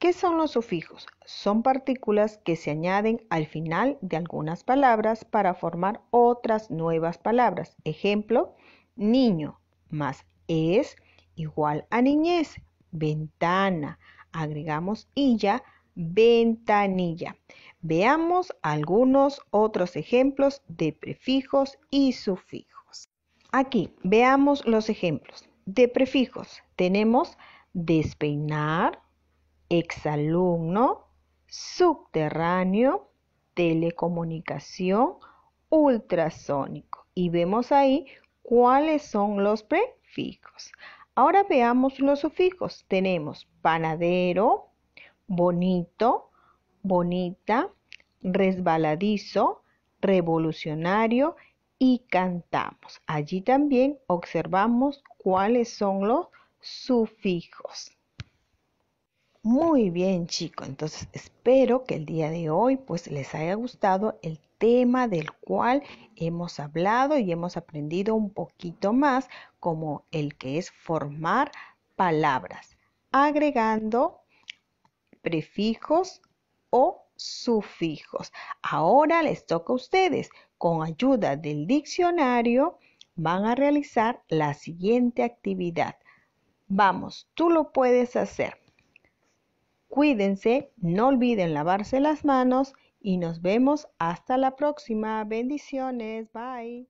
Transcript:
¿Qué son los sufijos? Son partículas que se añaden al final de algunas palabras para formar otras nuevas palabras. Ejemplo, niño más es igual a niñez, ventana. Agregamos illa, ventanilla. Veamos algunos otros ejemplos de prefijos y sufijos. Aquí veamos los ejemplos. De prefijos tenemos despeinar, exalumno, subterráneo, telecomunicación, ultrasónico. Y vemos ahí cuáles son los prefijos. Ahora veamos los sufijos. Tenemos panadero, bonito, bonita, resbaladizo, revolucionario y cantamos. Allí también observamos cuáles son los sufijos. Muy bien chicos, entonces espero que el día de hoy pues les haya gustado el tema del cual hemos hablado y hemos aprendido un poquito más como el que es formar palabras agregando prefijos o sufijos. Ahora les toca a ustedes, con ayuda del diccionario, van a realizar la siguiente actividad. Vamos, tú lo puedes hacer. Cuídense, no olviden lavarse las manos y nos vemos hasta la próxima. Bendiciones, bye.